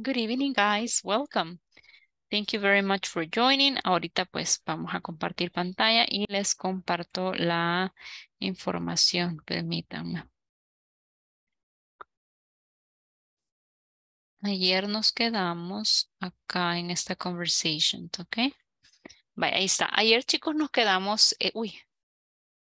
Good evening, guys. Welcome. Thank you very much for joining. Ahorita pues vamos a compartir pantalla y les comparto la información. Permítanme. Ayer nos quedamos acá en esta conversation, ¿ok? Vaya, ahí está. Ayer, chicos, nos quedamos, eh, uy,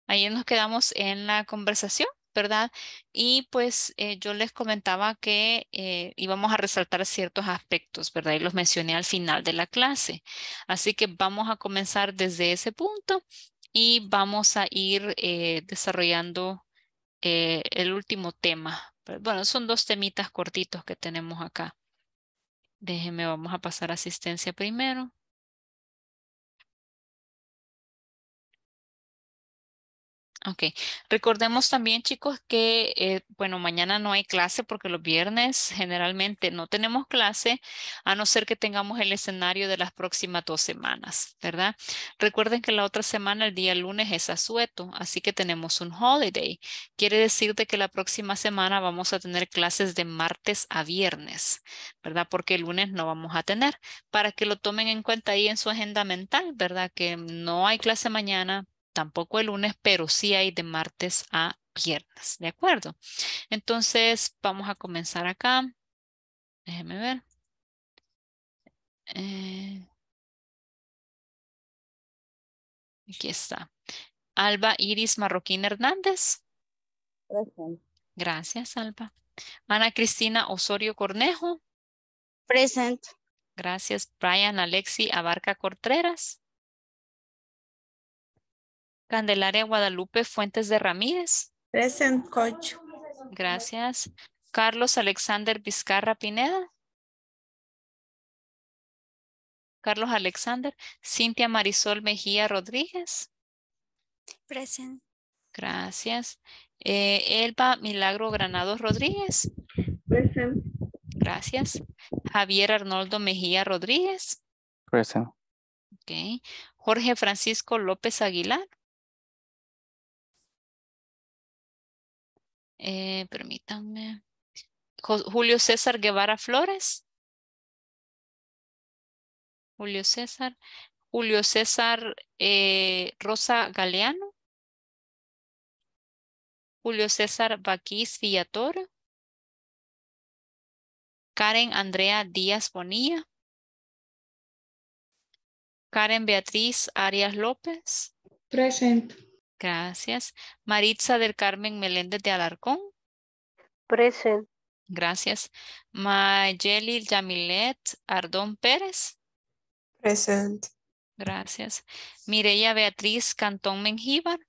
ayer nos quedamos en la conversación ¿verdad? Y pues eh, yo les comentaba que eh, íbamos a resaltar ciertos aspectos, ¿verdad? Y los mencioné al final de la clase. Así que vamos a comenzar desde ese punto y vamos a ir eh, desarrollando el último tema. Bueno, son dos temitas cortitos que tenemos acá. Déjenme, vamos a pasar a asistencia primero. Ok, recordemos también chicos que, eh, bueno, mañana no hay clase porque los viernes generalmente no tenemos clase a no ser que tengamos el escenario de las próximas dos semanas, ¿verdad? Recuerden que la otra semana, el día lunes, es asueto, así que tenemos un holiday. Quiere decir que la próxima semana vamos a tener clases de martes a viernes, ¿verdad? Porque el lunes no vamos a tener. Para que lo tomen en cuenta ahí en su agenda mental, ¿verdad? Que no hay clase mañana, tampoco el lunes, pero sí hay de martes a viernes, ¿de acuerdo? Entonces, vamos a comenzar acá. Déjeme ver. Eh, aquí está. Alba Iris Marroquín Hernández. Present. Gracias, Alba. Ana Cristina Osorio Cornejo. Present. Gracias, Brian Alexi Abarca Cortreras. Candelaria Guadalupe Fuentes de Ramírez. Present, coach. Gracias. Carlos Alexander Vizcarra Pineda. Carlos Alexander. Cintia Marisol Mejía Rodríguez. Present. Gracias. Eh, Elba Milagro Granados Rodríguez. Present. Gracias. Javier Arnoldo Mejía Rodríguez. Present. Okay. Jorge Francisco López Aguilar. Eh, permítanme. Julio César Guevara Flores. Julio César. Julio César eh, Rosa Galeano. Julio César Vaquís Villator. Karen Andrea Díaz Bonilla. Karen Beatriz Arias López. Presente. Gracias. Maritza del Carmen Meléndez de Alarcón. Present. Gracias. Mayeli Jamilet Ardón Pérez. Present. Gracias. Mireya Beatriz Cantón Mengíbar.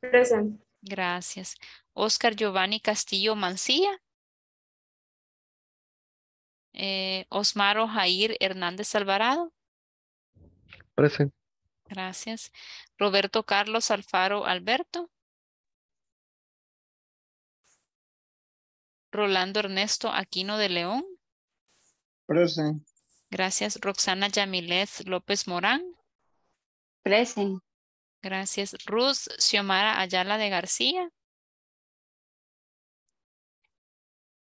Present. Gracias. Oscar Giovanni Castillo Mancilla. Eh, Osmar Osmaro Hernández Alvarado. Present. Gracias. Roberto Carlos Alfaro Alberto. Rolando Ernesto Aquino de León. Present. Gracias. Roxana Yamilez López Morán. Present. Gracias. Ruth Xiomara Ayala de García.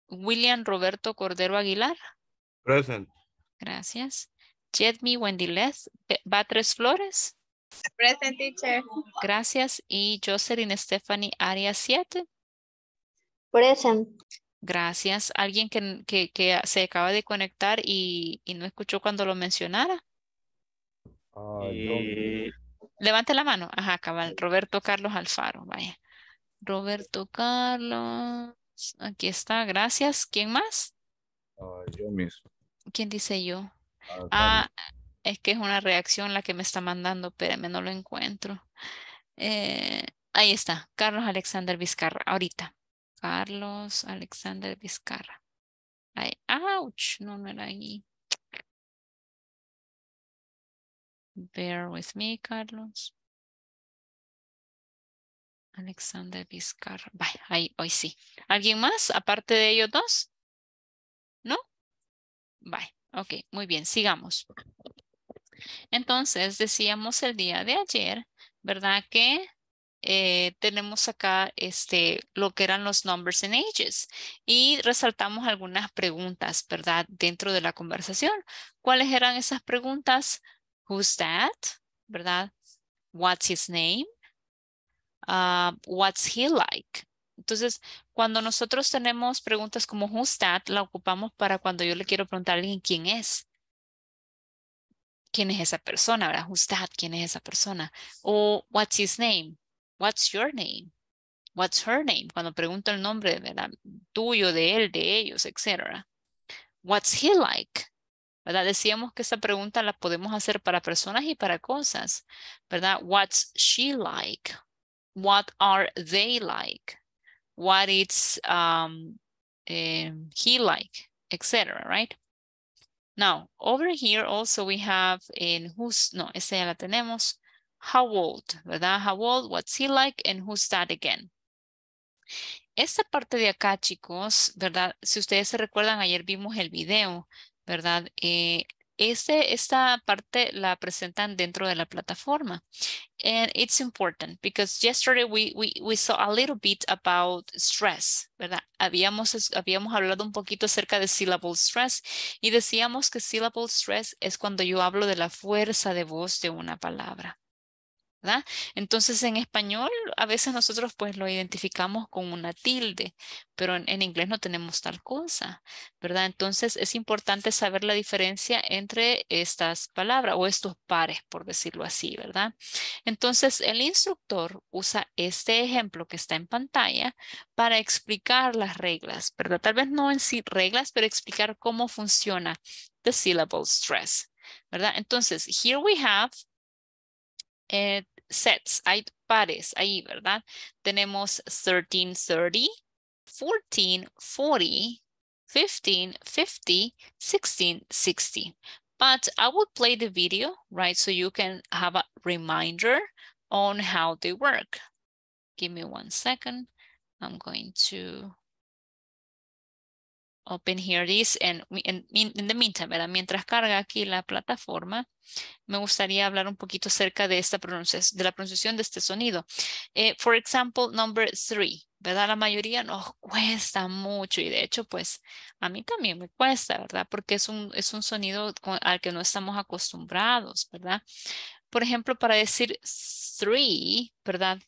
William Roberto Cordero Aguilar. Present. Gracias. Jetmi Wendy Les, eh, tres Flores. Present teacher. Gracias. Y Jocelyn Stephanie Arias 7. Present. Gracias. ¿Alguien que, que, se acaba de conectar y, no escuchó cuando lo mencionara? Eh, Levante la mano. Ajá, cabal. Roberto Carlos Alfaro, vaya. Roberto Carlos. Aquí está, gracias. ¿Quién más? yo mismo. ¿Quién dice yo? Ah, es que es una reacción la que me está mandando, pero no lo encuentro. Eh, ahí está, Carlos Alexander Vizcarra, ahorita. Carlos Alexander Vizcarra. Ay, ouch, no, no era ahí. Bear with me, Carlos. Alexander Vizcarra. Vaya, ahí, hoy sí. ¿Alguien más aparte de ellos dos? ¿No? Bye. Ok, muy bien, sigamos. Entonces, decíamos el día de ayer, ¿verdad? Que eh, tenemos acá este, lo que eran los numbers and ages y resaltamos algunas preguntas, ¿verdad? Dentro de la conversación. ¿Cuáles eran esas preguntas? Who's that? ¿Verdad? What's his name? Ah, what's he like? Entonces, cuando nosotros tenemos preguntas como who's that, la ocupamos para cuando yo le quiero preguntar a alguien quién es. ¿Quién es esa persona? ¿Verdad? Who's that? ¿Quién es esa persona? O what's his name? What's your name? What's her name? Cuando pregunto el nombre la tuyo, de él, de ellos, etc. What's he like? ¿Verdad? Decíamos que esa pregunta la podemos hacer para personas y para cosas, ¿verdad? What's she like? What are they like? what it's um, um, he like, etc. Right? Now, over here also we have in who's, no, Esta ya la tenemos, how old, ¿verdad? How old, what's he like, and who's that again. Esta parte de acá, chicos, ¿verdad? Si ustedes se recuerdan, ayer vimos el video, ¿verdad? Eh, esta parte la presentan dentro de la plataforma. And it's important because yesterday we, we, we saw a little bit about stress, ¿verdad? Habíamos, habíamos hablado un poquito acerca de syllable stress y decíamos que syllable stress es cuando yo hablo de la fuerza de voz de una palabra. Entonces en español a veces nosotros pues lo identificamos con una tilde, pero en, inglés no tenemos tal cosa, ¿verdad? Entonces es importante saber la diferencia entre estas palabras o estos pares, por decirlo así, ¿verdad? Entonces el instructor usa este ejemplo que está en pantalla para explicar las reglas, ¿verdad? Tal vez no en sí reglas, pero explicar cómo funciona the syllable stress, ¿verdad? Entonces, here we have eh, sets, hay pares ahí, ¿verdad? Tenemos 1330, 50, 16, 60. But I will play the video, right? So you can have a reminder on how they work. Give me one second. I'm going to open here this and in, the meantime, ¿verdad? mientras carga aquí la plataforma, me gustaría hablar un poquito acerca de esta pronunciación, de la pronunciación de este sonido. Eh, for example, number three, ¿verdad? La mayoría nos cuesta mucho y de hecho, pues a mí también me cuesta, ¿verdad? Porque es un, es un sonido al que no estamos acostumbrados, ¿verdad? Por ejemplo, para decir three, ¿verdad?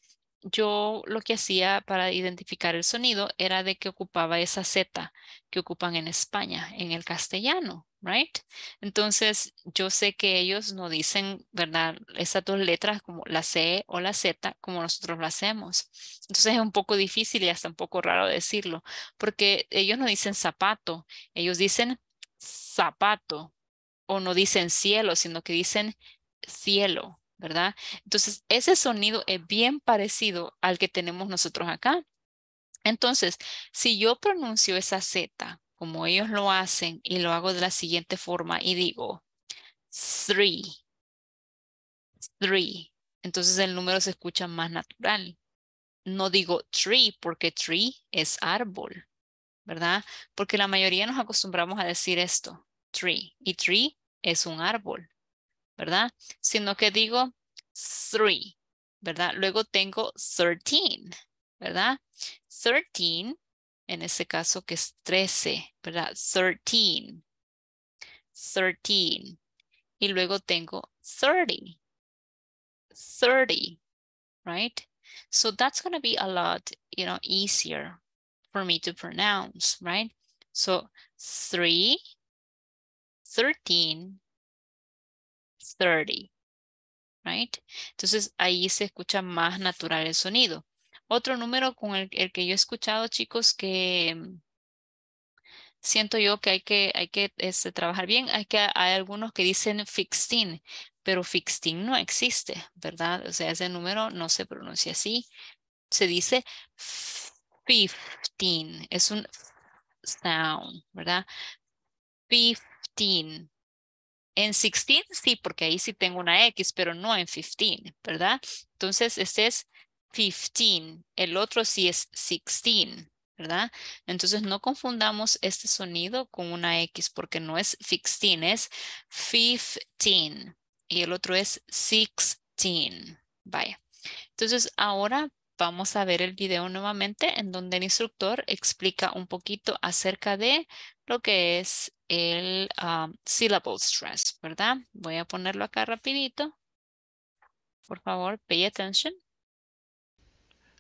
yo lo que hacía para identificar el sonido era de que ocupaba esa Z que ocupan en España, en el castellano, right? Entonces, yo sé que ellos no dicen, ¿verdad? Esas dos letras como la C o la Z como nosotros lo hacemos. Entonces, es un poco difícil y hasta un poco raro decirlo, porque ellos no dicen zapato, ellos dicen zapato o no dicen cielo, sino que dicen cielo. ¿verdad? Entonces, ese sonido es bien parecido al que tenemos nosotros acá. Entonces, si yo pronuncio esa Z como ellos lo hacen y lo hago de la siguiente forma y digo three, three, entonces el número se escucha más natural. No digo tree porque tree es árbol, ¿verdad? Porque la mayoría nos acostumbramos a decir esto, tree, y tree es un árbol, ¿verdad? Sino que digo three, ¿verdad? Luego tengo 13, ¿verdad? 13, en ese caso que es 13, ¿verdad? 13, 13. Y luego tengo 30, 30, right? So that's going to be a lot, you know, easier for me to pronounce, right? So 3, 13, 30. right? Entonces ahí se escucha más natural el sonido. Otro número con el, que yo he escuchado, chicos, que mm, siento yo que hay que, hay que este, trabajar bien, hay, que, hay algunos que dicen fixing, pero fixing no existe, ¿verdad? O sea, ese número no se pronuncia así, se dice 15, es un sound, ¿verdad? 15. En 16 sí, porque ahí sí tengo una X, pero no en 15, ¿verdad? Entonces, este es 15, el otro sí es 16, ¿verdad? Entonces, no confundamos este sonido con una X, porque no es 16, es 15, y el otro es 16, vaya. Entonces, ahora vamos a ver el video nuevamente en donde el instructor explica un poquito acerca de lo que es el ah, syllable stress, ¿verdad? Voy a ponerlo acá rapidito. Por favor, pay attention.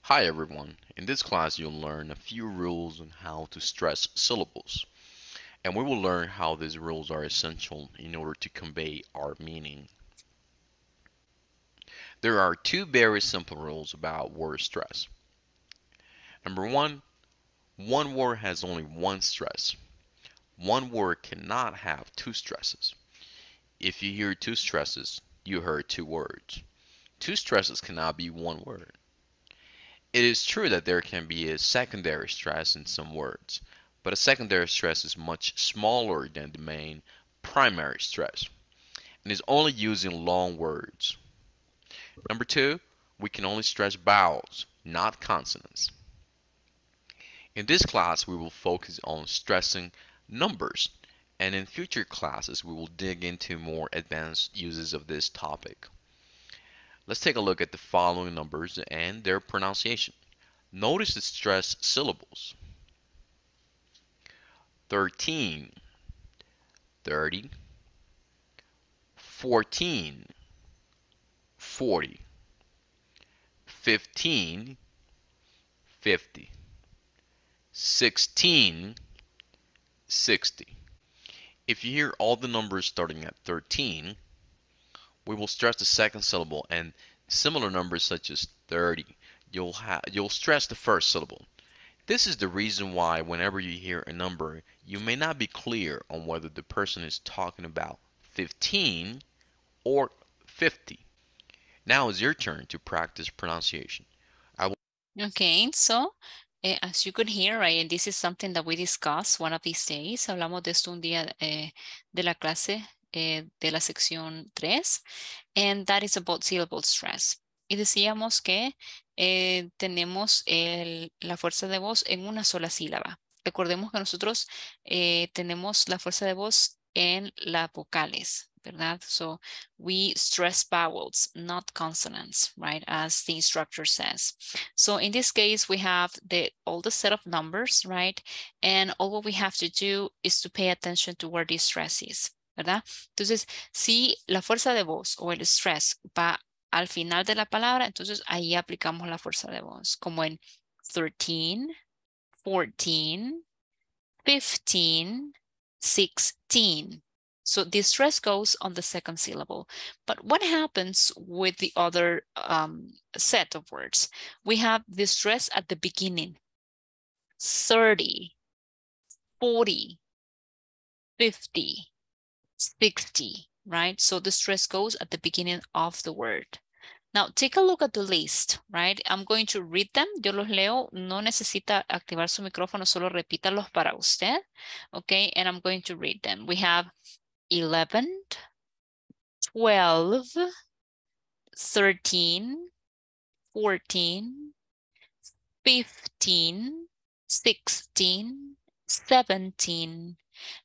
Hi everyone. In this class you'll learn a few rules on how to stress syllables. And we will learn how these rules are essential in order to convey our meaning. There are two very simple rules about word stress. Number one, one word has only one stress. One word cannot have two stresses. If you hear two stresses, you heard two words. Two stresses cannot be one word. It is true that there can be a secondary stress in some words, but a secondary stress is much smaller than the main primary stress and is only used in long words. Number two, we can only stress vowels, not consonants. In this class, we will focus on stressing numbers, and in future classes, we will dig into more advanced uses of this topic. Let's take a look at the following numbers and their pronunciation. Notice the stressed syllables. 13, 30, 14, 40, 15, 50, 16, 60. If you hear all the numbers starting at 13, we will stress the second syllable and similar numbers such as 30. You'll, you'll stress the first syllable. This is the reason why whenever you hear a number, you may not be clear on whether the person is talking about 15 or 50. Now it's your turn to practice pronunciation. Okay, so eh, as you can hear, right, and this is something that we discuss one of these days. Hablamos de esto un día eh, de la clase eh, de la sección 3, and that is about syllable stress. Y decíamos que tenemos la fuerza de voz en una sola sílaba. Recordemos que nosotros tenemos la fuerza de voz en las vocales, ¿verdad? So we stress vowels, not consonants, right? As the instructor says. So in this case, we have the all the set of numbers, right? And all what we have to do is to pay attention to where the stress is, ¿verdad? Entonces, si la fuerza de voz o el stress va al final de la palabra, entonces ahí aplicamos la fuerza de voz, como en 13, 14, 15, 16, so the stress goes on the second syllable. But what happens with the other um, set of words? We have the stress at the beginning. 30, 40, 50, 60, right? So the stress goes at the beginning of the word. Now take a look at the list, right? I'm going to read them. Yo los leo. No necesita activar su micrófono, solo repítalos para usted. Okay, and I'm going to read them. We have 11, 12, 13, 14, 15, 16, 17,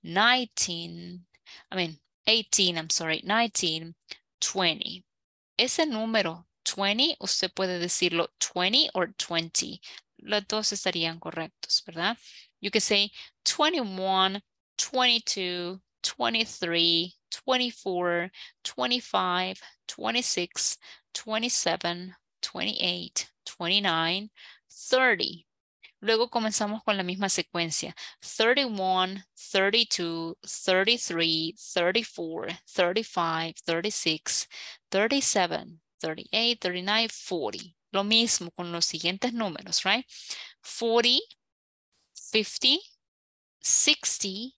19, I mean 18, I'm sorry, 19, 20. Ese número 20, usted puede decirlo 20 or 20. Los dos estarían correctos, ¿verdad? You can say 21, 22, 23, 24, 25, 26, 27, 28, 29, 30. Luego comenzamos con la misma secuencia. 31, 32, 33, 34, 35, 36, 37, 38, 39, 40. Lo mismo con los siguientes números, right? 40, 50, 60,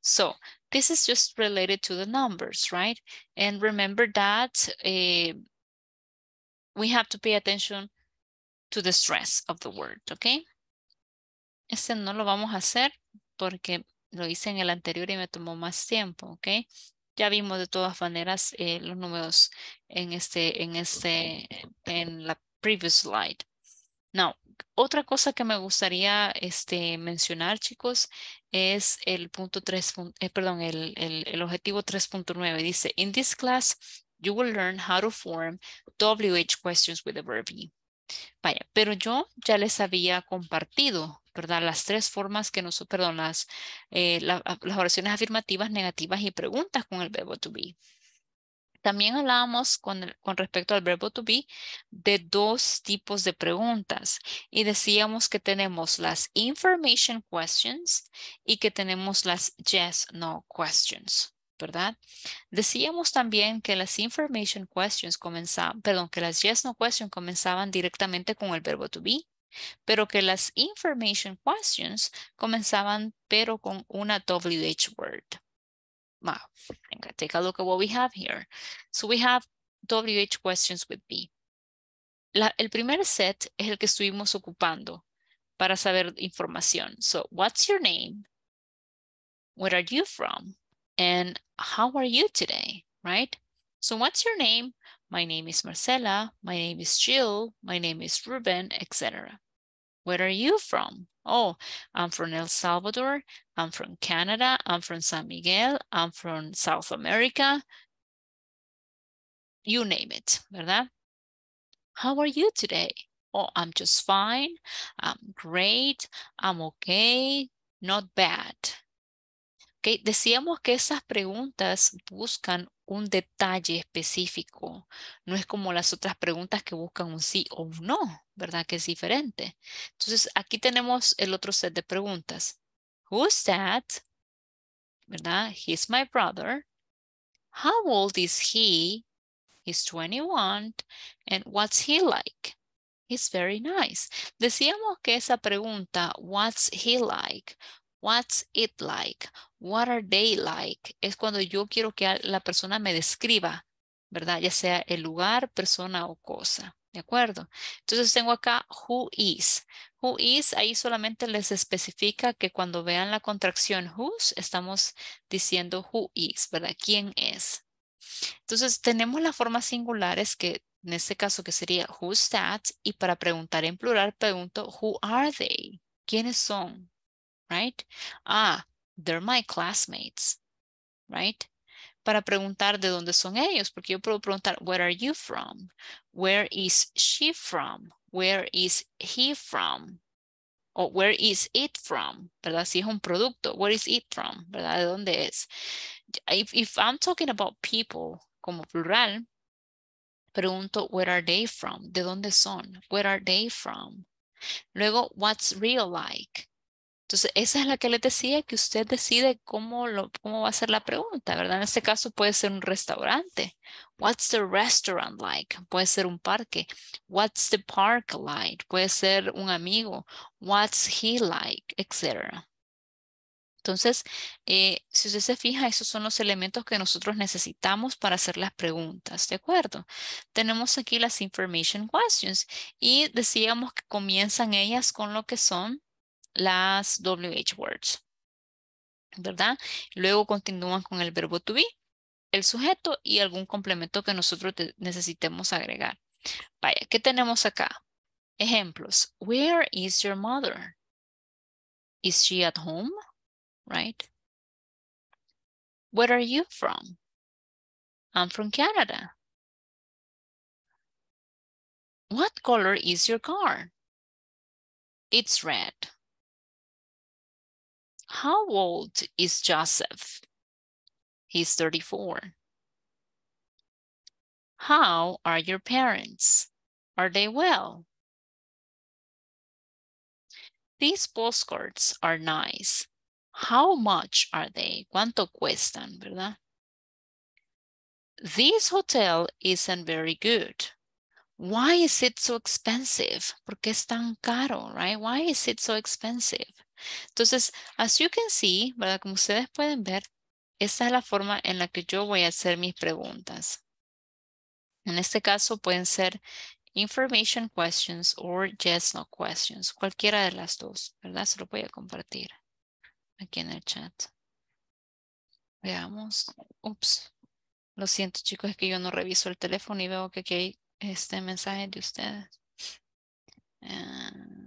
So this is just related to the numbers, right? And remember that uh, we have to pay attention to the stress of the word, okay? Este no lo vamos a hacer porque lo hice en el anterior y me tomó más tiempo, Okay? Ya vimos de todas maneras eh, los números en este, en este, en la previous slide. Now, otra cosa que me gustaría este, mencionar, chicos, es el punto 3, eh, perdón, el, objetivo 3.9. Dice, in this class, you will learn how to form WH questions with the verb be. Vaya, pero yo ya les había compartido, ¿verdad? Las tres formas que nosotros, perdón, eh, las oraciones afirmativas, negativas y preguntas con el verbo to be. También hablábamos con, respecto al verbo to be de dos tipos de preguntas y decíamos que tenemos las information questions y que tenemos las yes, no questions, ¿verdad? Decíamos también que las information questions comenzaban, perdón, que las yes, no questions comenzaban directamente con el verbo to be, pero que las information questions comenzaban pero con una WH word. map. take a look at what we have here. So we have WH questions with B. La, el primer set es el que estuvimos ocupando para saber información. So, what's your name? Where are you from? And how are you today, right? So, what's your name? My name is Marcela. My name is Jill. My name is Ruben, etc. Where are you from? Oh, I'm from El Salvador. I'm from Canada. I'm from San Miguel. I'm from South America. You name it, ¿verdad? How are you today? Oh, I'm just fine. I'm great. I'm okay. Not bad. Decíamos que esas preguntas buscan un detalle específico. No es como las otras preguntas que buscan un sí o un no, ¿verdad? Que es diferente. Entonces, aquí tenemos el otro set de preguntas. Who's that? ¿Verdad? He's my brother. How old is he? He's 21. And what's he like? He's very nice. Decíamos que esa pregunta, what's he like, What's it like? What are they like? Es cuando yo quiero que la persona me describa, ¿verdad? Ya sea el lugar, persona o cosa. ¿De acuerdo? Entonces tengo acá who is. Who is, ahí solamente les especifica que cuando vean la contracción whose, estamos diciendo who is, ¿verdad? ¿Quién es? Entonces tenemos las formas singulares que en este caso que sería who's that y para preguntar en plural pregunto who are they? ¿Quiénes son? right? Ah, they're my classmates, right? Para preguntar de dónde son ellos, porque yo puedo preguntar, where are you from? Where is she from? Where is he from? O where is it from? ¿Verdad? Si es un producto, where is it from? ¿Verdad? ¿De dónde es? If, if I'm talking about people como plural, pregunto, where are they from? ¿De dónde son? Where are they from? Luego, what's real like? Entonces, esa es la que les decía, que usted decide cómo, lo, cómo va a ser la pregunta, ¿verdad? En este caso puede ser un restaurante. What's the restaurant like? Puede ser un parque. What's the park like? Puede ser un amigo. What's he like? Etcétera. Entonces, eh, si usted se fija, esos son los elementos que nosotros necesitamos para hacer las preguntas, ¿de acuerdo? Tenemos aquí las information questions y decíamos que comienzan ellas con lo que son las WH words. ¿Verdad? Luego continúan con el verbo to be, el sujeto y algún complemento que nosotros necesitemos agregar. Vaya, ¿qué tenemos acá? Ejemplos. Where is your mother? Is she at home? Right? Where are you from? I'm from Canada. What color is your car? It's red. How old is Joseph? He's 34. How are your parents? Are they well? These postcards are nice. How much are they? ¿Cuánto cuestan, verdad? This hotel isn't very good. Why is it so expensive? ¿Por qué es tan caro, right? Why is it so expensive? Entonces, as you can see, ¿verdad? Como ustedes pueden ver, esta es la forma en la que yo voy a hacer mis preguntas. En este caso pueden ser information questions or yes no questions, cualquiera de las dos, ¿verdad? Se lo voy a compartir aquí en el chat. Veamos. Ups. Lo siento, chicos, es que yo no reviso el teléfono y veo que aquí hay este mensaje de ustedes. Ah.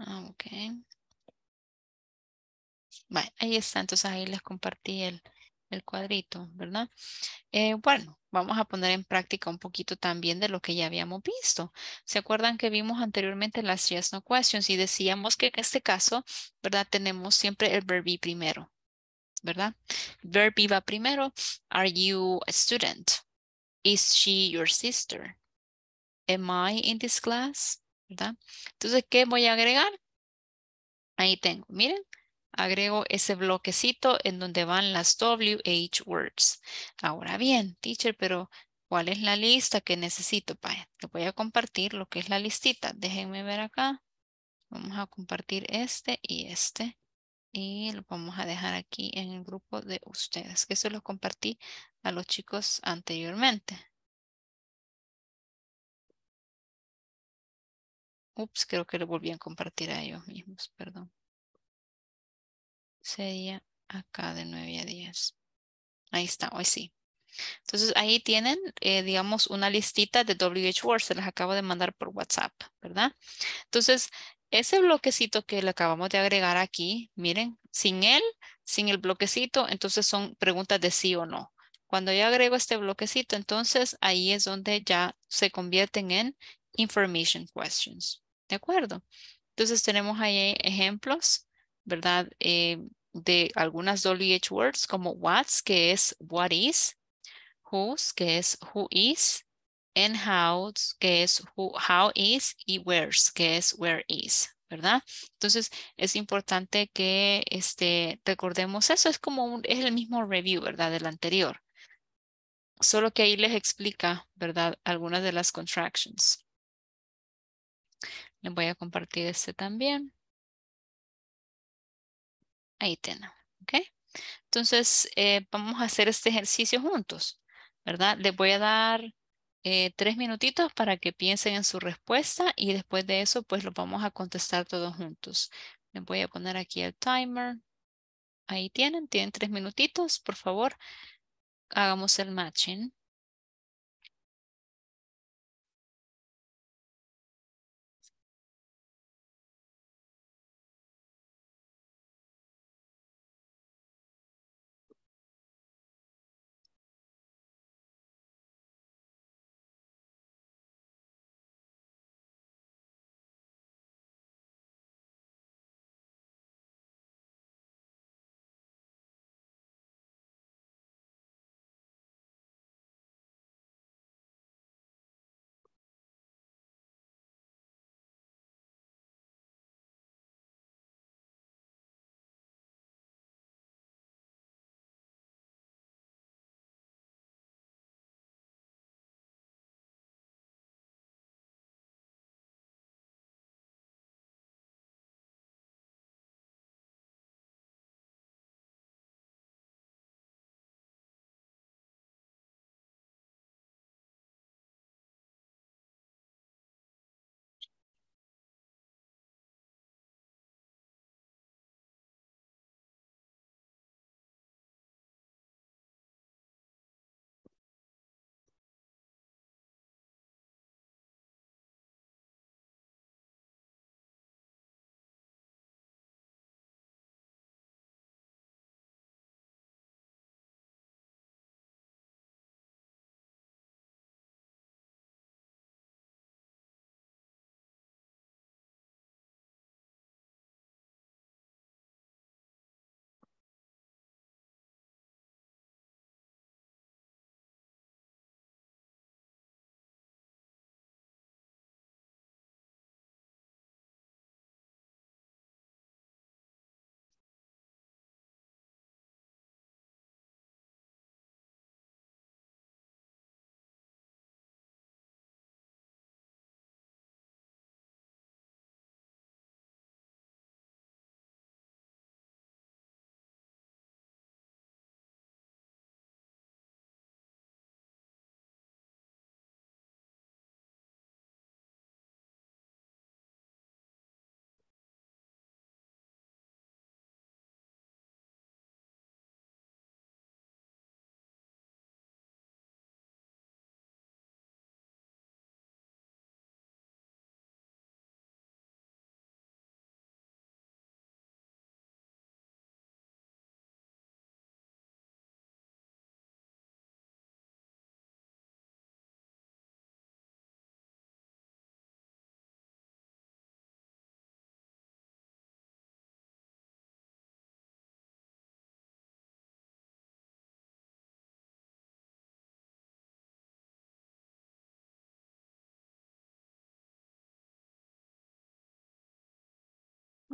Ah, ok. ahí está, entonces ahí les compartí el, cuadrito, ¿verdad? Eh, bueno, vamos a poner en práctica un poquito también de lo que ya habíamos visto. ¿Se acuerdan que vimos anteriormente las yes no questions y decíamos que en este caso, ¿verdad? Tenemos siempre el verb primero, ¿verdad? Verb va primero. Are you a student? Is she your sister? Am I in this class? ¿verdad? Entonces, ¿qué voy a agregar? Ahí tengo, miren, agrego ese bloquecito en donde van las WH words. Ahora bien, teacher, pero ¿cuál es la lista que necesito? Vaya, te voy a compartir lo que es la listita. Déjenme ver acá. Vamos a compartir este y este. Y lo vamos a dejar aquí en el grupo de ustedes, que se lo compartí a los chicos anteriormente. Oh, Ups, pues, creo que lo volví a compartir a ellos mismos, perdón. Sería acá de 9 a 10. Ahí está, hoy sí. Entonces ahí tienen, eh, digamos, una listita de WH Words, se las acabo de mandar por WhatsApp, ¿verdad? Entonces, ese bloquecito que le acabamos de agregar aquí, miren, sin él, sin el bloquecito, entonces son preguntas de sí o no. Cuando yo agrego este bloquecito, entonces ahí es donde ya se convierten en information questions. ¿De acuerdo? Entonces tenemos ahí ejemplos, ¿verdad? Eh, de algunas WH words como what's, que es what is, whose, que es who is, and how's, que es how is, y where's, que es where is, ¿verdad? Entonces es importante que este, recordemos eso, es como un, es el mismo review, ¿verdad? Del anterior. Solo que ahí les explica, ¿verdad? Algunas de las contractions. Les voy a compartir este también. Ahí tienen, ¿ok? Entonces, eh, vamos a hacer este ejercicio juntos, ¿verdad? Les voy a dar eh, tres minutitos para que piensen en su respuesta y después de eso, pues lo vamos a contestar todos juntos. Les voy a poner aquí el timer. Ahí tienen, tienen tres minutitos, por favor. Hagamos el matching.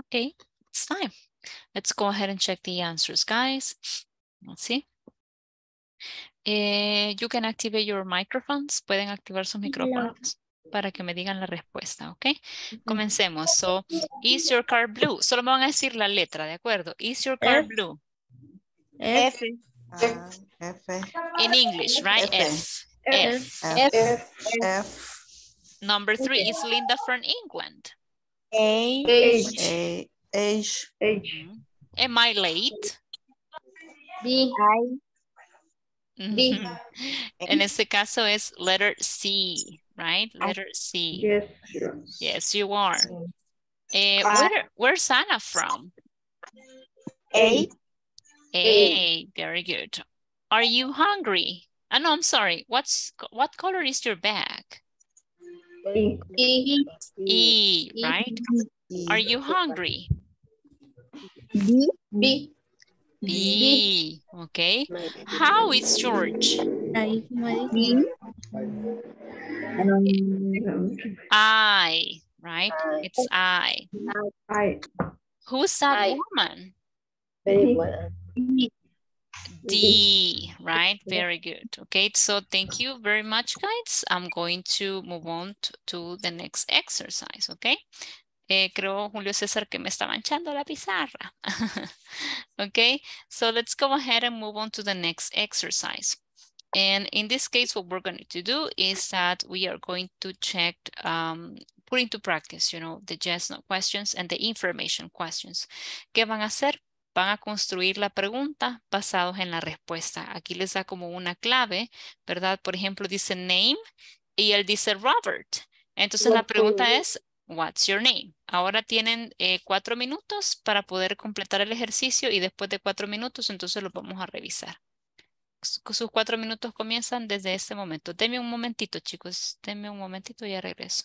Okay, it's time. Let's go ahead and check the answers, guys. Let's see. Eh, you can activate your microphones. Pueden activar sus micrófonos para que me digan la respuesta, ¿ok? Comencemos. So, is your car blue? Solo me van a decir la letra, ¿de acuerdo? Is your car blue? Ah, F. In English, right? F. F. F. F. Number three is Linda from England. Age. Age. Age. Age. Am I late? B. I. Mm -hmm. En este caso es letter C, right? Letter C. Yes. Yes, yes you are. Uh, where, where's Anna from? A. A. A. Very good. Are you hungry? Oh, no, I'm sorry. What's What color is your bag? E. E, e right? E. Are you hungry? B. B. B. Okay. How is George? I, right? It's I. I. Who's that I. woman? D, right? Very good. Okay, so thank you very much, guys. I'm going to move on to, to the next exercise, okay? Eh, creo, Julio César, que me está manchando la pizarra. okay, so let's go ahead and move on to the next exercise. And in this case, what we're going to do is that we are going to check um, put into practice, you know, the yes, no questions and the information questions. ¿Qué van a hacer? van a construir la pregunta basados en la respuesta. Aquí les da como una clave, ¿verdad? Por ejemplo, dice name y él dice Robert. Entonces la pregunta es, what's your name? Ahora tienen eh, cuatro minutos para poder completar el ejercicio y después de cuatro minutos entonces lo vamos a revisar. Sus cuatro minutos comienzan desde este momento. Denme un momentito, chicos. Denme un momentito y ya regreso.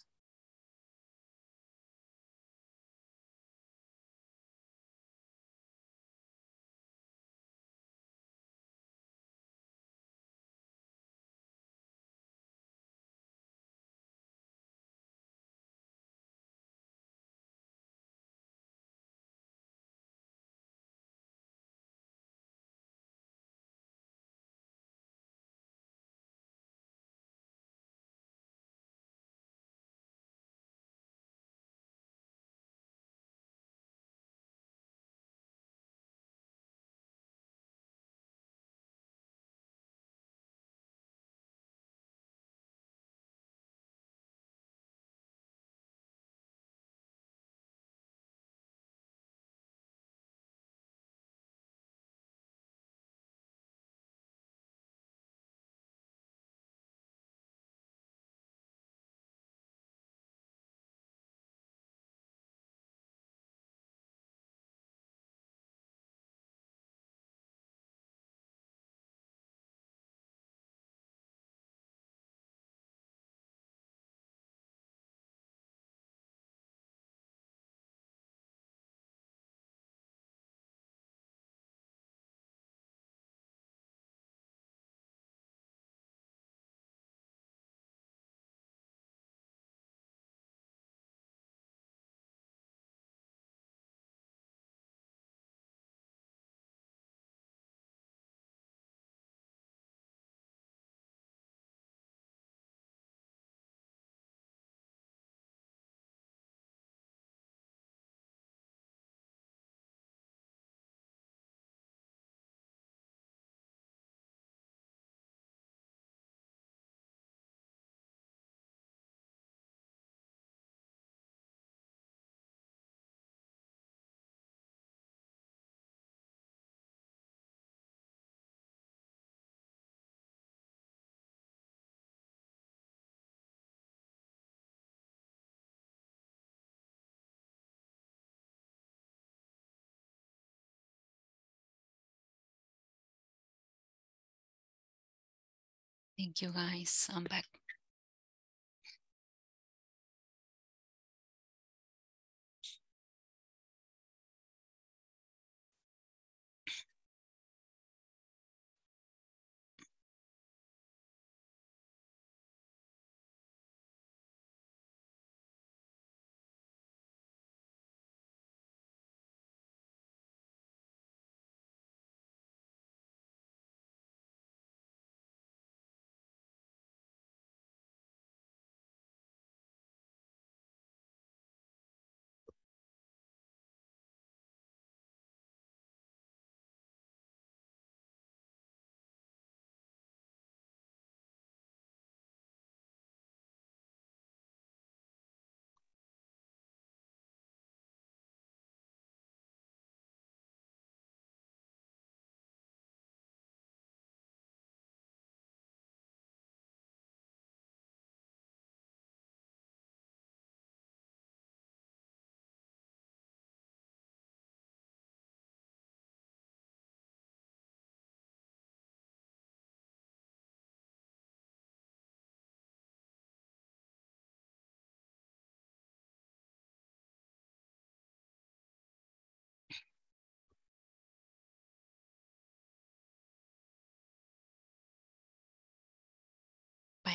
Thank you guys. I'm back.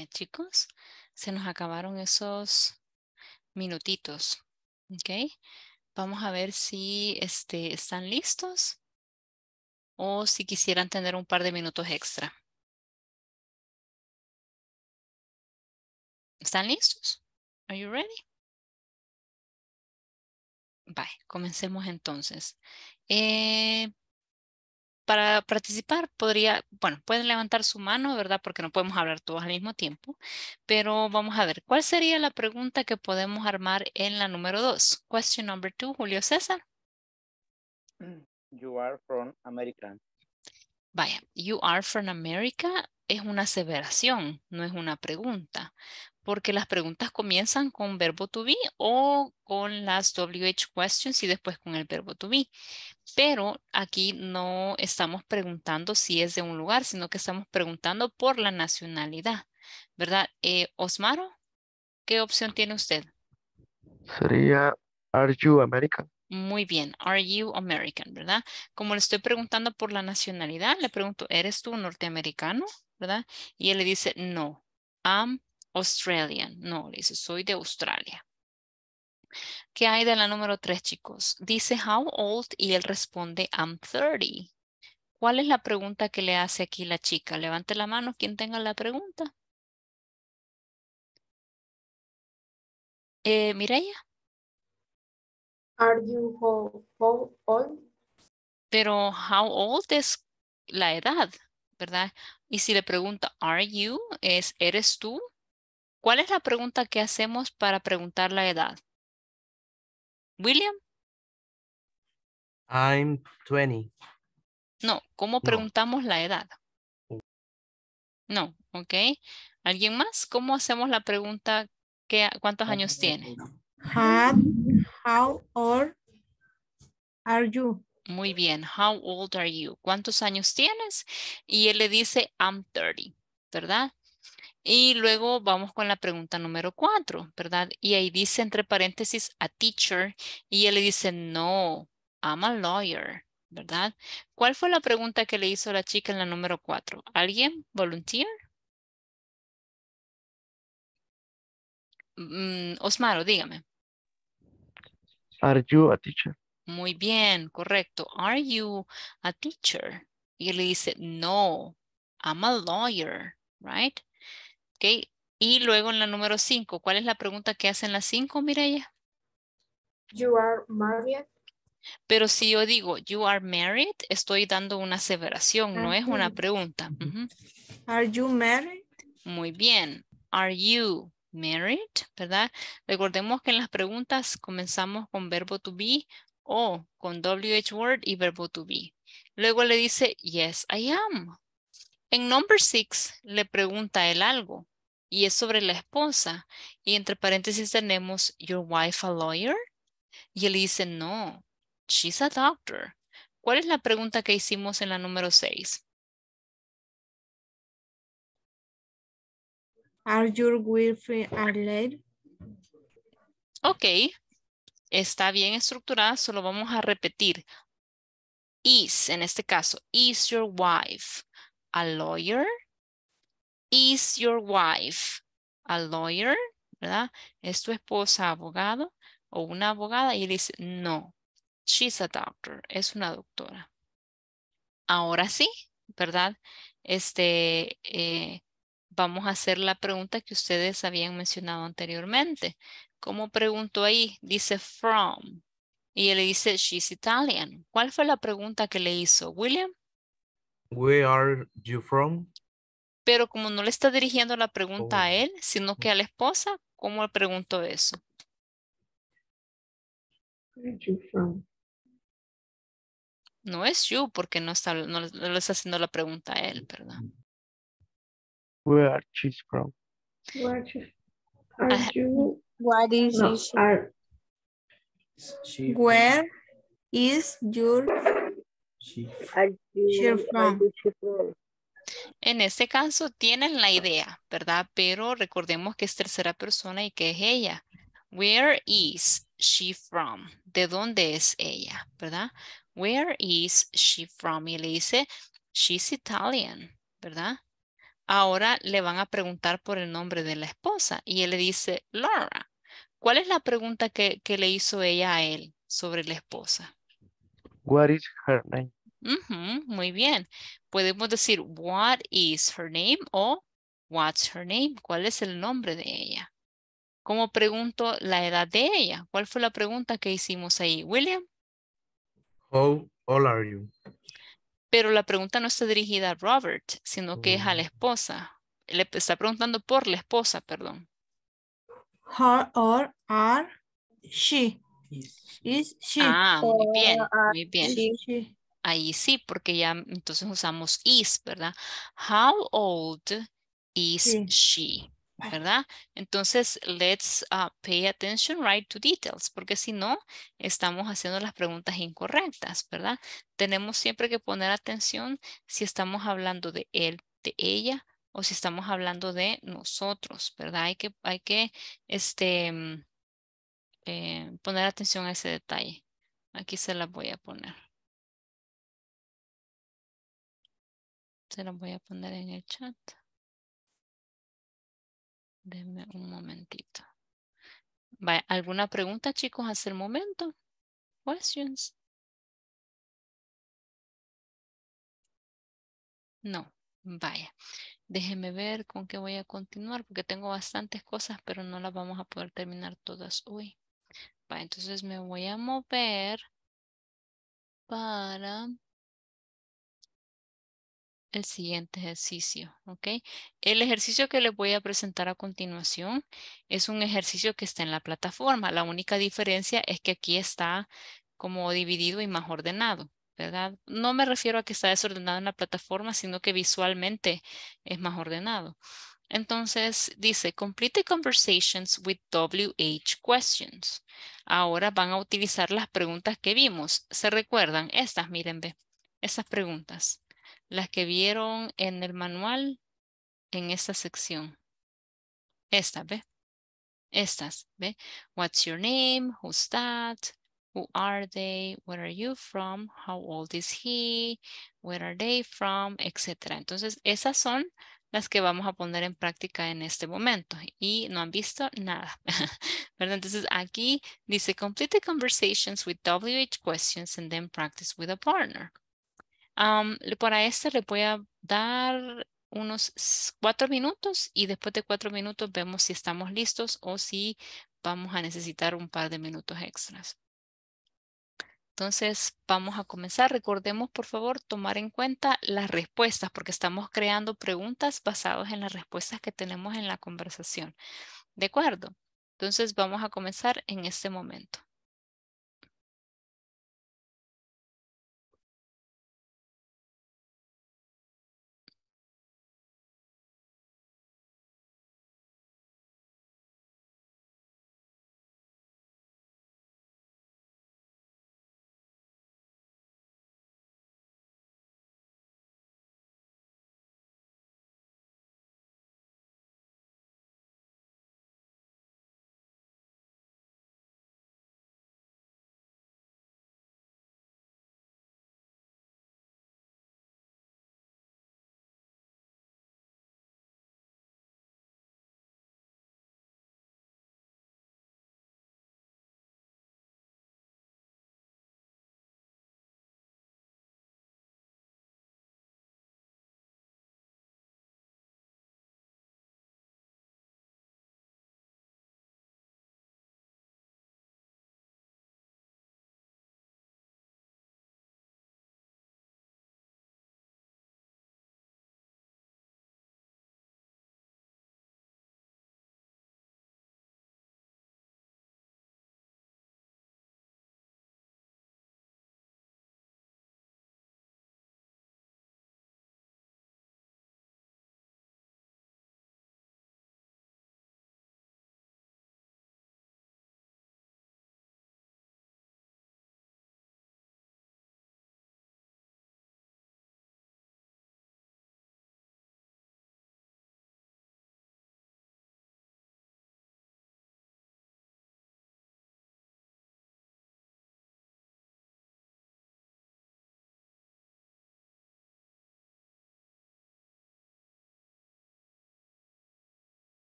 Eh, chicos. Se nos acabaron esos minutitos. ¿Ok? Vamos a ver si este, están listos o si quisieran tener un par de minutos extra. ¿Están listos? Are you ready? Bye. Comencemos entonces. Eh, para participar podría, bueno, pueden levantar su mano, ¿verdad? Porque no podemos hablar todos al mismo tiempo, pero vamos a ver, ¿cuál sería la pregunta que podemos armar en la número dos? Question number two, Julio César. Mm, you are from America. Vaya, you are from America es una aseveración, no es una pregunta, porque las preguntas comienzan con verbo to be o con las WH questions y después con el verbo to be pero aquí no estamos preguntando si es de un lugar, sino que estamos preguntando por la nacionalidad, ¿verdad? Eh, Osmaro, ¿qué opción tiene usted? Sería, ¿are you American? Muy bien, ¿are you American? ¿Verdad? Como le estoy preguntando por la nacionalidad, le pregunto, ¿eres tú norteamericano? ¿Verdad? Y él le dice, no, I'm Australian. No, le dice, soy de Australia. ¿Qué hay de la número 3, chicos? Dice, how old? Y él responde, I'm 30. ¿Cuál es la pregunta que le hace aquí la chica? Levante la mano quien tenga la pregunta. Eh, Mireia. Are you old? Pero how old es la edad, ¿verdad? Y si le pregunta, are you, es, ¿eres tú? ¿Cuál es la pregunta que hacemos para preguntar la edad? William. I'm 20. No, ¿cómo preguntamos la edad? Oh. No, ok. ¿Alguien más? ¿Cómo hacemos la pregunta? ¿Qué, ¿Cuántos años tiene? How, how old are you? Muy bien. How old are you? ¿Cuántos años tienes? Y él le dice, I'm 30, ¿verdad? Y luego vamos con la pregunta número cuatro, ¿verdad? Y ahí dice entre paréntesis a teacher y él le dice, no, I'm a lawyer, ¿verdad? ¿Cuál fue la pregunta que le hizo la chica en la número cuatro? ¿Alguien? ¿Volunteer? Mm, Osmaro, dígame. Are you a teacher? Muy bien, correcto. Are you a teacher? Y él le dice, no, I'm a lawyer, right? Y luego en la número 5, ¿cuál es la pregunta que hacen las 5, Mireya? You are married. Pero si yo digo, you are married, estoy dando una aseveración, no es una pregunta. Are you married? Muy bien. Are you married? ¿Verdad? Recordemos que en las preguntas comenzamos con verbo to be o con WH word y verbo to be. Luego le dice, yes, I am. En number six le pregunta él algo y es sobre la esposa. Y entre paréntesis tenemos your wife a lawyer. Y él dice, no, she's a doctor. ¿Cuál es la pregunta que hicimos en la número 6? Are your wife a lawyer? Ok, está bien estructurada, solo vamos a repetir. Is, en este caso, is your wife a lawyer? Is your wife a lawyer? ¿Verdad? ¿Es tu esposa abogado o una abogada? Y él dice, no, she's a doctor, es una doctora. Ahora sí, ¿verdad? Este, eh, vamos a hacer la pregunta que ustedes habían mencionado anteriormente. ¿Cómo pregunto ahí? Dice from. Y él le dice, she's Italian. ¿Cuál fue la pregunta que le hizo, William? Where are you from? Pero como no le está dirigiendo la pregunta a oh, él, sino que mm. a la esposa, ¿cómo le pregunto eso? No es you porque no, está, no, no le está haciendo la pregunta a él, ¿verdad? Where she's from. Where are you? Ah, what is she Where is your she, from? En este caso tienen la idea, ¿verdad? Pero recordemos que es tercera persona y que es ella. Where is she from? ¿De dónde es ella? ¿Verdad? Where is she from? Y le dice, she's Italian, ¿verdad? Ahora le van a preguntar por el nombre de la esposa y él le dice, Laura. ¿Cuál es la pregunta que, que le hizo ella a él sobre la esposa? What is her name? muy bien. Podemos decir, what is her name o what's her name? ¿Cuál es el nombre de ella? ¿Cómo pregunto la edad de ella? ¿Cuál fue la pregunta que hicimos ahí, William? How old are you? Pero la pregunta no está dirigida a Robert, sino que es a la mm. esposa. Le está preguntando por la esposa, perdón. How old are she? Is she? Ah, muy bien, muy bien ahí sí, porque ya mm, entonces usamos is, ¿verdad? How old is she? ¿Verdad? Entonces, let's ah, pay attention right to details, porque si no, estamos haciendo las preguntas incorrectas, ¿verdad? Tenemos siempre que poner atención si estamos hablando de él, de ella, o si estamos hablando de nosotros, ¿verdad? Hay que, hay que este, mm, eh, poner atención a ese detalle. Aquí se la voy a poner. Se los voy a poner en el chat. Denme un momentito. ¿Alguna pregunta, chicos, hasta el momento? Questions. No, vaya. Déjenme ver con qué voy a continuar, porque tengo bastantes cosas, pero no las vamos a poder terminar todas hoy. entonces me voy a mover para el siguiente ejercicio, ¿ok? El ejercicio que les voy a presentar a continuación es un ejercicio que está en la plataforma. La única diferencia es que aquí está como dividido y más ordenado, ¿verdad? No me refiero a que está desordenado en la plataforma, sino que visualmente es más ordenado. Entonces dice, complete conversations with WH questions. Ahora van a utilizar las preguntas que vimos. ¿Se recuerdan? Estas, miren, ve, esas preguntas las que vieron en el manual en esta sección. Esta, ¿ve? Estas, ¿ve? What's your name? Who's that? Who are they? Where are you from? How old is he? Where are they from? Etcétera. Entonces, esas son las que vamos a poner en práctica en este momento y no han visto nada. Entonces aquí dice complete conversations with WH questions and then practice with a partner para este le voy a dar unos cuatro minutos y después de cuatro minutos vemos si estamos listos o si vamos a necesitar un par de minutos extras. Entonces vamos a comenzar. Recordemos por favor tomar en cuenta las respuestas porque estamos creando preguntas basadas en las respuestas que tenemos en la conversación. ¿De acuerdo? Entonces vamos a comenzar en este momento.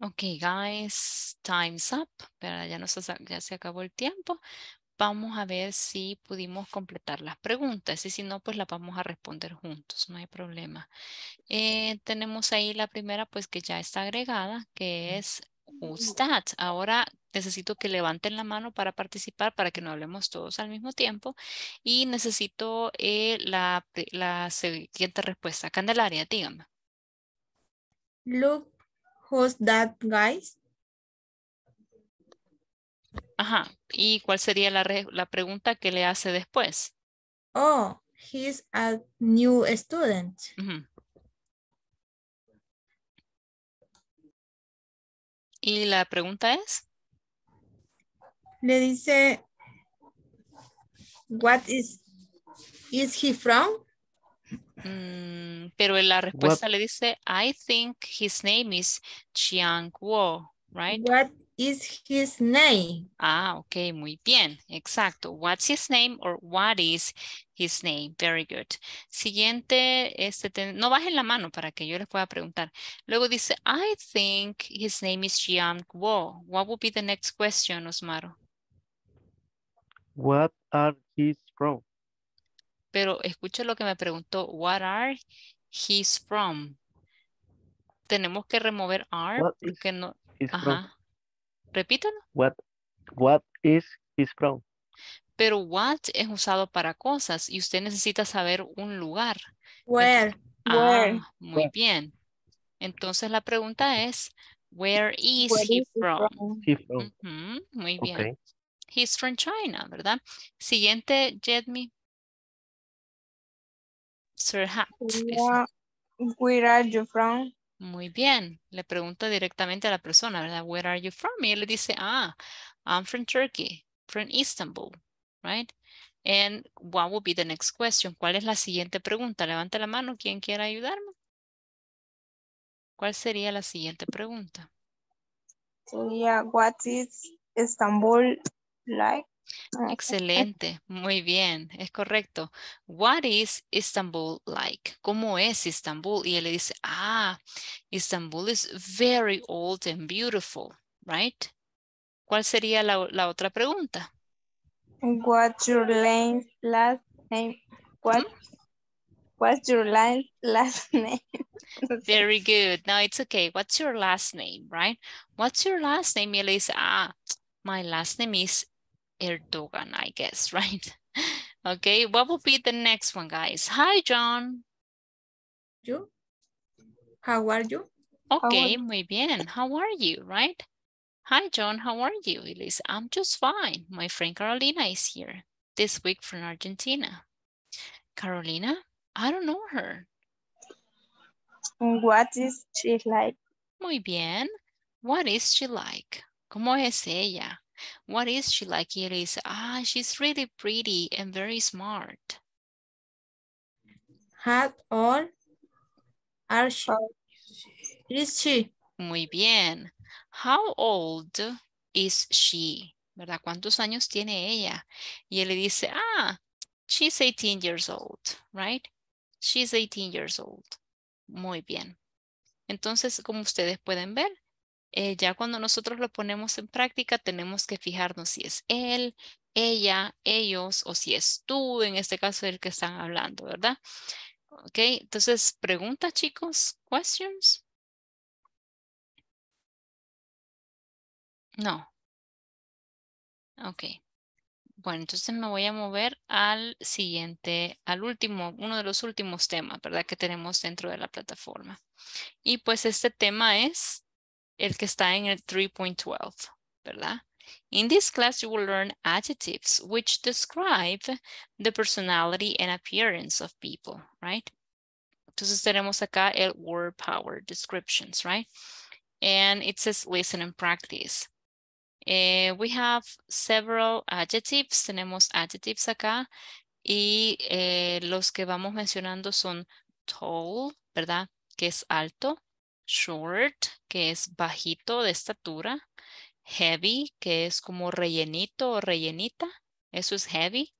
Ok, guys, time's up. Ya, se acabó el tiempo. Vamos a ver si pudimos completar las preguntas y si no, pues las vamos a responder juntos, no hay problema. Eh, tenemos ahí la primera, pues que ya está agregada, que es Ustat. Ahora necesito que levanten la mano para participar para que no hablemos todos al mismo tiempo y necesito eh, la, siguiente respuesta. Candelaria, dígame. Look Who's that guys? Ajá. ¿Y cuál sería la, pregunta que le hace después? Oh, he's a new student. Y la pregunta es? Le dice, what is, is he from? Mm, pero la respuesta le dice, I think his name is Chiang Guo, right? What is his name? Ah, ok, muy bien, exacto. What's his name or what is his name? Very good. Siguiente, este, no bajen la mano para que yo les pueda preguntar. Luego dice, I think his name is Chiang Guo. What would be the next question, Osmaro? What are his roles? Pero escuche lo que me preguntó, what are he's from? Tenemos que remover are que no... Ajá. What, what is he's from? Pero what es usado para cosas y usted necesita saber un lugar. Ah, where. Muy bien. Entonces la pregunta es, where is, he, from? muy bien. He's from China, ¿verdad? Siguiente, Jetmi. Sir Where, are you from? Muy bien. Le pregunta directamente a la persona, ¿verdad? Where are you from? Y él le dice, ah, I'm from Turkey, from Istanbul, right? And what will be the next question? ¿Cuál es la siguiente pregunta? Levante la mano, quien quiera ayudarme. ¿Cuál sería la siguiente pregunta? Sería, what is Istanbul like? Ah, excelente, muy bien, es correcto. What is Istanbul like? ¿Cómo es Istanbul? Y él le dice, ah, Istanbul is very old and beautiful, right? ¿Cuál sería la, otra pregunta? What's your last name? What, What's your last name? Very good. Now it's okay. What's your last name, right? What's your last name? Y él dice, ah, my last name is Erdogan, I guess, right? okay, what will be the next one, guys? Hi, John. You? How are you? Okay, are muy bien. How are you, right? Hi, John. How are you, Elise? I'm just fine. My friend Carolina is here this week from Argentina. Carolina? I don't know her. What is she like? Muy bien. What is she like? ¿Cómo es ella? What is she like? It is, ah, she's really pretty and very smart. Hat old Is she? Muy bien. How old is she? ¿Verdad? ¿Cuántos años tiene ella? Y él le dice, ah, she's 18 years old, right? She's 18 years old. Muy bien. Entonces, como ustedes pueden ver, Eh, ya cuando nosotros lo ponemos en práctica, tenemos que fijarnos si es él, ella, ellos o si es tú, en este caso el que están hablando, ¿verdad? Ok, entonces, preguntas, chicos, questions. No. Ok. Bueno, entonces me voy a mover al siguiente, al último, uno de los últimos temas, ¿verdad? Que tenemos dentro de la plataforma. Y pues este tema es el que está en el 3.12, ¿verdad? In this class, you will learn adjectives which describe the personality and appearance of people, right? Entonces tenemos acá el word power descriptions, right? And it says listen and practice. Eh, we have several adjectives, tenemos adjectives acá y eh, los que vamos mencionando son tall, ¿verdad? Que es alto, short, que es bajito de estatura, heavy, que es como rellenito o rellenita, eso es heavy.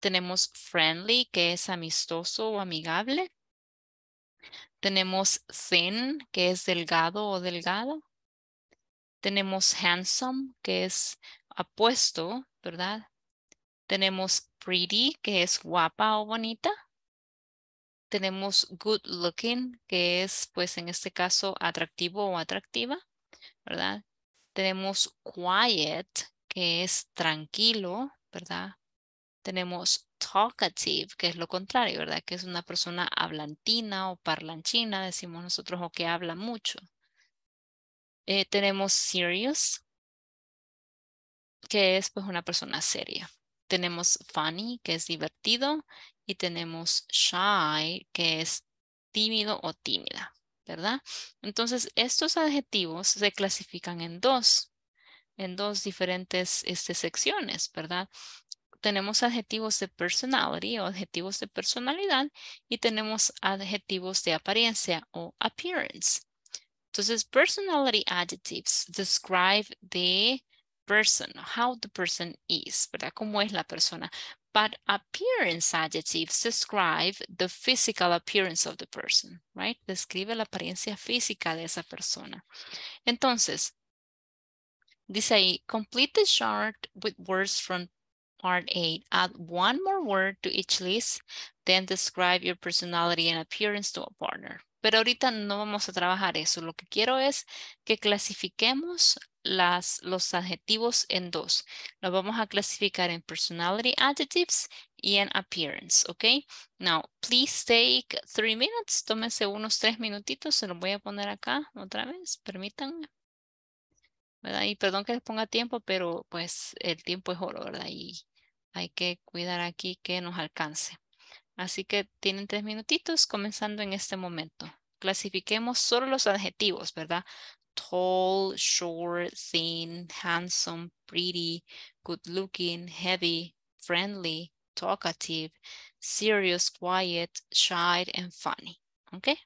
Tenemos friendly, que es amistoso o amigable. Tenemos thin, que es delgado o delgado. Tenemos handsome, que es apuesto, ¿verdad? Tenemos pretty, que es guapa o bonita. Tenemos good looking, que es pues en este caso atractivo o atractiva, ¿verdad? Tenemos quiet, que es tranquilo, ¿verdad? Tenemos talkative, que es lo contrario, ¿verdad? Que es una persona hablantina o parlanchina, decimos nosotros, o que habla mucho. Eh, tenemos serious, que es pues una persona seria. Tenemos funny, que es divertido, y tenemos shy, que es tímido o tímida, ¿verdad? Entonces, estos adjetivos se clasifican en dos, en dos diferentes este, secciones, ¿verdad? Tenemos adjetivos de personality o adjetivos de personalidad y tenemos adjetivos de apariencia o appearance. Entonces, personality adjectives describe the person, how the person is, ¿verdad? Cómo es la persona. but appearance adjectives describe the physical appearance of the person, right? Describe la apariencia física de esa persona. Entonces, dice ahí, complete the chart with words from part 8. Add one more word to each list, then describe your personality and appearance to a partner. pero ahorita no vamos a trabajar eso. Lo que quiero es que clasifiquemos los adjetivos en dos. Los vamos a clasificar en personality adjectives y en appearance, ¿ok? Now, please take three minutes. Tómense unos tres minutitos. Se los voy a poner acá otra vez. Permítanme. Y perdón que les ponga tiempo, pero pues el tiempo es oro, ¿verdad? Y hay que cuidar aquí que nos alcance. Así que tienen tres minutitos comenzando en este momento. Clasifiquemos solo los adjetivos, ¿verdad? Tall, short, thin, handsome, pretty, good looking, heavy, friendly, talkative, serious, quiet, shy, and funny. Okay.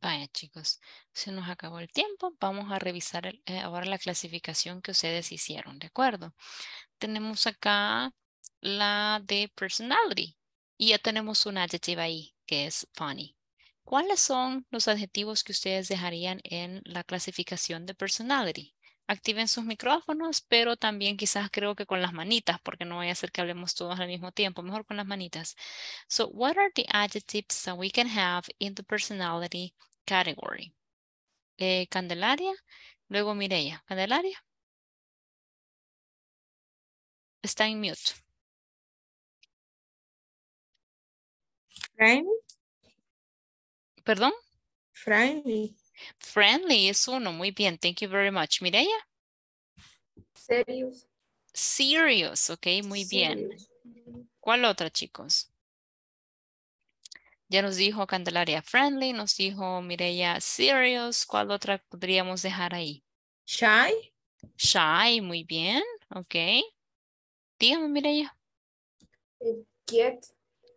Vaya chicos, se nos acabó el tiempo. Vamos a revisar eh, ahora la clasificación que ustedes hicieron, ¿de acuerdo? Tenemos acá la de personality y ya tenemos un adjetivo ahí que es funny. ¿Cuáles son los adjetivos que ustedes dejarían en la clasificación de personality? activen sus micrófonos, pero también quizás creo que con las manitas, porque no voy a hacer que hablemos todos al mismo tiempo, mejor con las manitas. So, what are the adjectives that we can have in the personality category? Eh, Candelaria, luego Mireya. Candelaria. Está en mute. Friendly. ¿Perdón? Friendly. Friendly es uno. Muy bien. Thank you very much. Mireya. Serious. Serious. Ok, muy bien. ¿Cuál otra, chicos? Ya nos dijo Candelaria Friendly, nos dijo Mireya Serious. ¿Cuál otra podríamos dejar ahí? Shy. Shy, muy bien. Ok. Dígame, Mireya. Eh, quiet.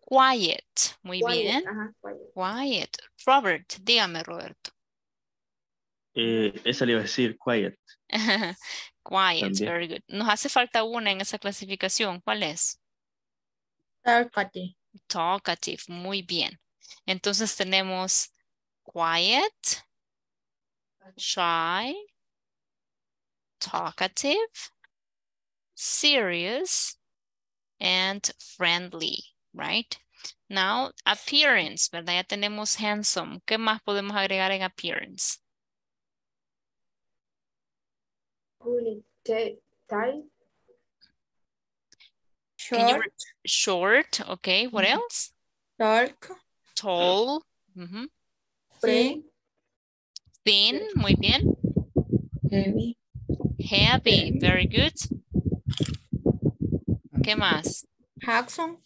Quiet, muy bien. quiet. quiet. Robert, dígame, Roberto. Eh, esa le iba a decir, quiet. quiet, very good. Nos hace falta una en esa clasificación. ¿Cuál es? Talkative. Talkative, muy bien. Entonces tenemos quiet, shy, talkative, serious, and friendly, right? Now, appearance, ¿verdad? Ya tenemos handsome. ¿Qué más podemos agregar en appearance? Short. short, okay. What mm-hmm. else? Dark. Tall. Mm Thin. Thin, muy bien. Heavy. Heavy, very good. ¿Qué más? Handsome.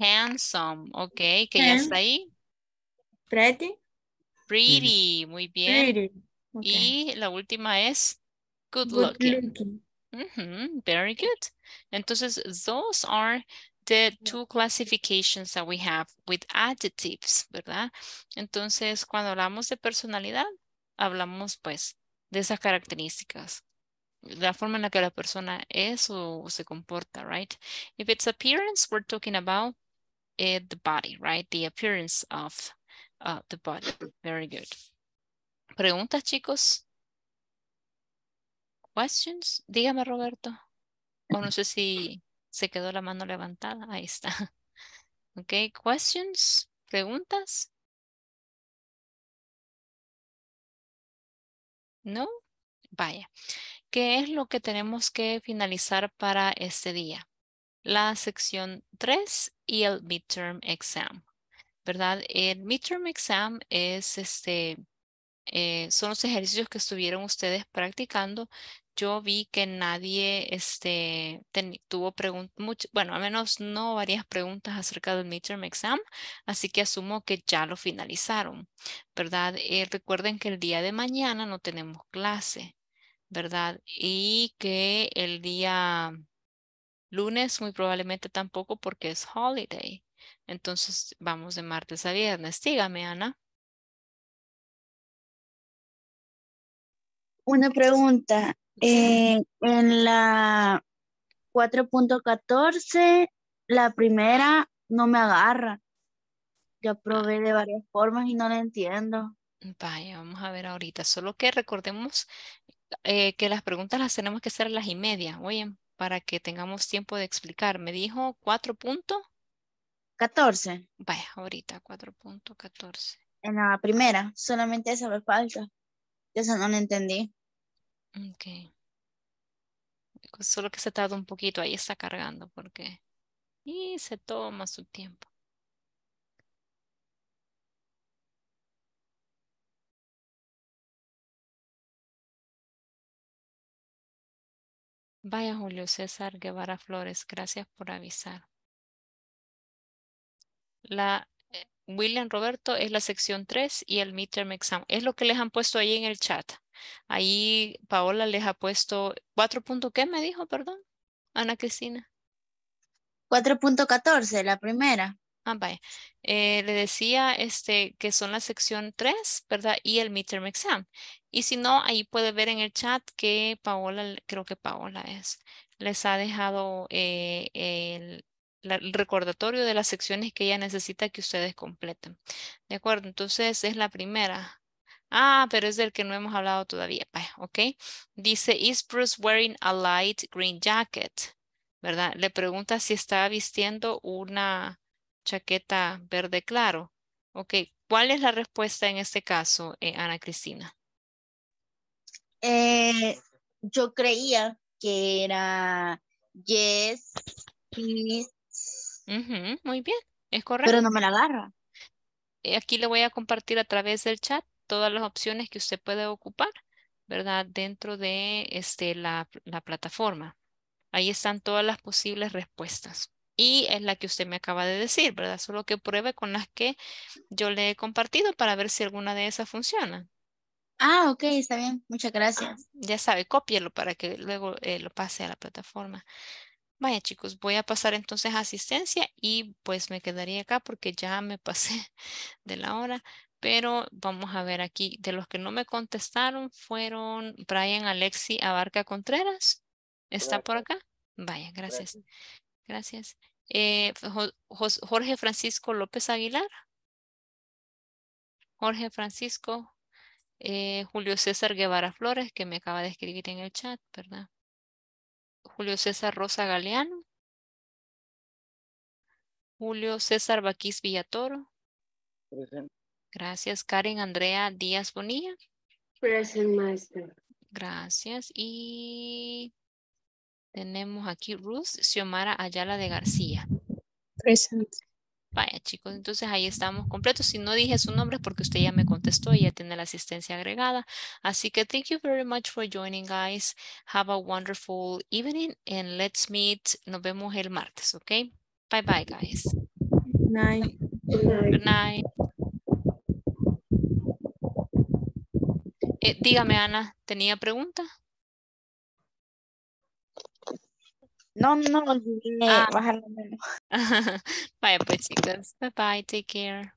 Handsome, okay, que ya está ahí. Pretty. Pretty, muy bien. Y la última es Good, good looking. looking. Mm -hmm, very good. Entonces, those are the two classifications that we have with adjectives, ¿verdad? Entonces, cuando hablamos de personalidad, hablamos pues de esas características. La forma en la que la persona es o se comporta, right? If it's appearance, we're talking about it, eh, the body, right? The appearance of uh, the body. Very good. Preguntas, chicos? questions? Dígame, Roberto. O no sé si se quedó la mano levantada. Ahí está. Ok, questions? ¿Preguntas? ¿No? Vaya. ¿Qué es lo que tenemos que finalizar para este día? La sección 3 y el midterm exam, ¿verdad? El midterm exam es este, eh, son los ejercicios que estuvieron ustedes practicando yo vi que nadie este, tuvo preguntas, bueno, al menos no varias preguntas acerca del midterm exam, así que asumo que ya lo finalizaron, ¿verdad? Eh, recuerden que el día de mañana no tenemos clase, ¿verdad? Y que el día lunes muy probablemente tampoco porque es holiday. Entonces vamos de martes a viernes. Dígame, Ana. Una pregunta. Eh, en la 4.14, la primera no me agarra. Yo probé de varias formas y no la entiendo. Vaya, vamos a ver ahorita. Solo que recordemos eh, que las preguntas las tenemos que hacer a las y media, oye, para que tengamos tiempo de explicar. Me dijo 4.14. Vaya, ahorita 4.14. En la primera, solamente esa me falta. Eso no lo entendí. Ok. Pues, solo que se tarda un poquito, ahí está cargando porque... Y se toma su tiempo. Vaya Julio César Guevara Flores, gracias por avisar. La William Roberto es la sección 3 y el midterm exam. Es lo que les han puesto ahí en el chat. Ahí Paola les ha puesto 4. ¿Qué me dijo, perdón? Ana Cristina. 4.14, la primera. Ah, vaya. Eh, le decía este, que son la sección 3, ¿verdad? Y el midterm exam. Y si no, ahí puede ver en el chat que Paola, creo que Paola es, les ha dejado eh, el, el recordatorio de las secciones que ella necesita que ustedes completen. ¿De acuerdo? Entonces es la primera. Ah, pero es del que no hemos hablado todavía. ok. Dice, is Bruce wearing a light green jacket? ¿Verdad? Le pregunta si está vistiendo una chaqueta verde claro. Ok, ¿cuál es la respuesta en este caso, eh, Ana Cristina? Eh, yo creía que era yes, he's muy bien, es correcto. pero no me la agarra. Eh, aquí le voy a compartir a través del chat todas las opciones que usted puede ocupar, ¿verdad? Dentro de este, la, la plataforma. Ahí están todas las posibles respuestas. Y es la que usted me acaba de decir, ¿verdad? Solo que pruebe con las que yo le he compartido para ver si alguna de esas funciona. Ah, ok, está bien. Muchas gracias. Ya sabe, cópielo para que luego eh, lo pase a la plataforma. Vaya chicos, voy a pasar entonces a asistencia y pues me quedaría acá porque ya me pasé de la hora. Pero vamos a ver aquí, de los que no me contestaron fueron Brian Alexi Abarca Contreras. ¿Está por acá? Vaya, gracias. Gracias. Eh, Jorge Francisco López Aguilar. Jorge Francisco. Eh, Julio César Guevara Flores, que me acaba de escribir en el chat, ¿verdad? Julio César Rosa Galeano, Julio César Baquís Villatoro. Presente. Gracias, Karen Andrea Díaz Bonilla. Present, Gracias. Y tenemos aquí Ruth Xiomara Ayala de García. Present chicos, entonces ahí estamos completos. Si no dije su nombre porque usted ya me contestó y ya tiene la asistencia agregada. Así que thank you very much for joining guys. Have a wonderful evening and let's meet. Nos vemos el martes, ¿ok? Bye bye guys. night. night. Eh, dígame Ana, ¿tenía pregunta? No, no, ah. baja la mano. Vaya pues chicos, bye bye, take care.